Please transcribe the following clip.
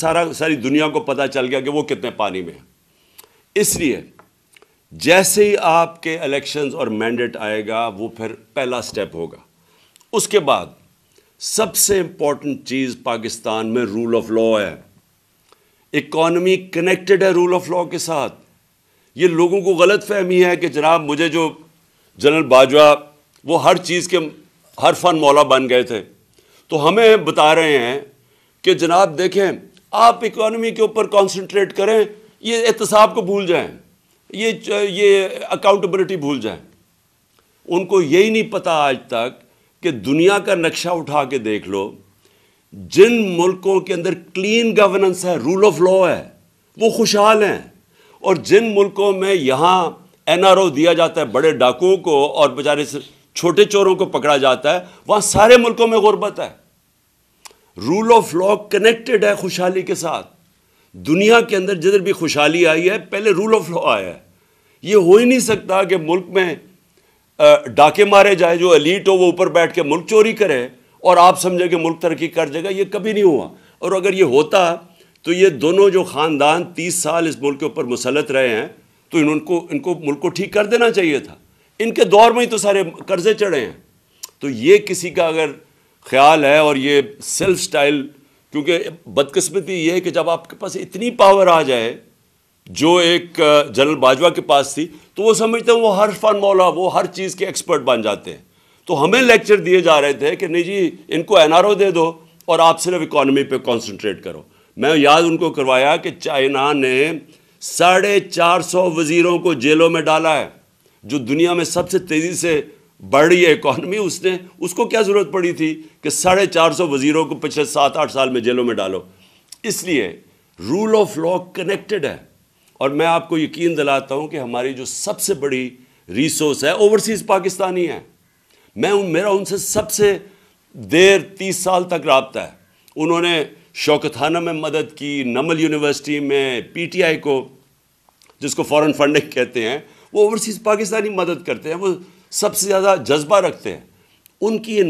सारा सारी दुनिया को पता चल गया कि वो कितने पानी में है इसलिए जैसे ही आपके इलेक्शंस और मैंडेट आएगा वो फिर पहला स्टेप होगा उसके बाद सबसे इंपॉर्टेंट चीज़ पाकिस्तान में रूल ऑफ लॉ है इकॉनमी कनेक्टेड है रूल ऑफ लॉ के साथ ये लोगों को गलत फहमी है कि जनाब मुझे जो जनरल बाजवा वो हर चीज़ के हर फन मौला बन गए थे तो हमें बता रहे हैं कि जनाब देखें आप इकोनॉमी के ऊपर कॉन्सेंट्रेट करें ये एहतसाब को भूल जाएं ये ये अकाउंटेबिलिटी भूल जाएं उनको यही नहीं पता आज तक कि दुनिया का नक्शा उठा के देख लो जिन मुल्कों के अंदर क्लीन गवर्नेंस है रूल ऑफ लॉ है वो खुशहाल हैं और जिन मुल्कों में यहाँ एनआरओ दिया जाता है बड़े डाकुओं को और बेचारे छोटे चोरों को पकड़ा जाता है वहाँ सारे मुल्कों में गुर्बत है रूल ऑफ लॉ कनेक्टेड है खुशहाली के साथ दुनिया के अंदर जिधर भी खुशहाली आई है पहले रूल ऑफ लॉ आया है ये हो ही नहीं सकता कि मुल्क में डाके मारे जाए जो अलीट हो वो ऊपर बैठ के मुल्क चोरी करे और आप समझे कि मुल्क तरक्की कर जाएगा ये कभी नहीं हुआ और अगर ये होता तो ये दोनों जो ख़ानदान तीस साल इस मुल्क के ऊपर मुसलत रहे हैं तो इनको इनको मुल्क को ठीक कर देना चाहिए था इनके दौर में ही तो सारे कर्जे चढ़े हैं तो ये किसी का अगर ख्याल है और ये सेल्फ स्टाइल क्योंकि बदकस्मती ये है कि जब आपके पास इतनी पावर आ जाए जो एक जनरल बाजवा के पास थी तो वो समझते हैं वो हर फन मौला वो हर चीज़ के एक्सपर्ट बन जाते हैं तो हमें लेक्चर दिए जा रहे थे कि नहीं जी इनको एन दे दो और आप सिर्फ इकोनॉमी पे कंसंट्रेट करो मैं याद उनको करवाया कि चाइना ने साढ़े चार सौ वज़ीरों को जेलों में डाला है जो दुनिया में सबसे तेज़ी से है इकॉनमी उसने उसको क्या ज़रूरत पड़ी थी कि साढ़े चार सौ वज़ीरों को पिछले सात आठ साल में जेलों में डालो इसलिए रूल ऑफ लॉ कनेक्टेड है और मैं आपको यकीन दिलाता हूँ कि हमारी जो सबसे बड़ी रिसोर्स है ओवरसीज़ पाकिस्तानी है मैं उन मेरा उनसे सबसे देर तीस साल तक रबता है उन्होंने शौकथाना में मदद की नमल यूनिवर्सिटी में पी को जिसको फॉरन फंडिंग कहते हैं वो ओवरसीज़ पाकिस्तानी मदद करते हैं वो सबसे ज़्यादा जज्बा रखते हैं उनकी इन